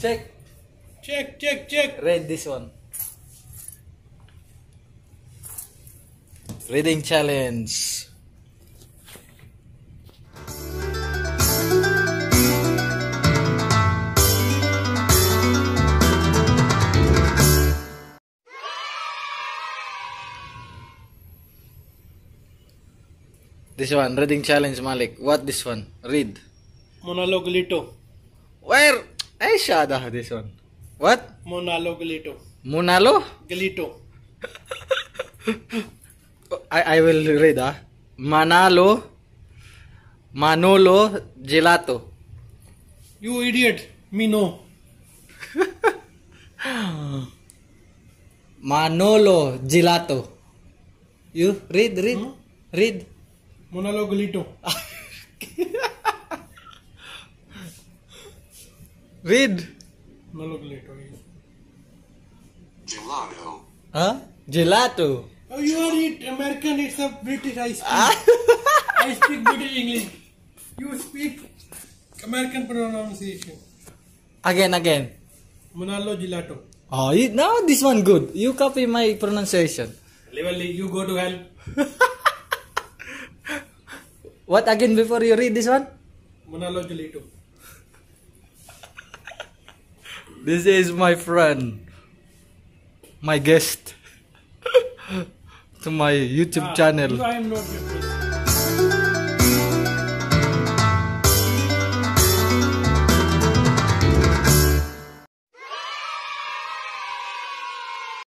Check. Check, check, check. Read this one. Reading challenge. This one, reading challenge, Malik. What this one? Read. Monologue Lito. Where? I shada this one. What? Monalo Galito. Monalo? Galito. I, I will read ah. Manalo Manolo Gelato. You idiot. Me no. Manolo Gelato. You read, read, hmm? read. Monalo Galito. Read. Malog later. Eh. Gelato. Huh? Gelato. Oh, you are it American. It's a British ice cream. Ah. I speak British English. You speak American pronunciation. Again, again. Manalo gelato. Oh, you, now this one good. You copy my pronunciation. Levelly, you go to hell. what again before you read this one? Manalo gelato. This is my friend, my guest to my YouTube ah, channel.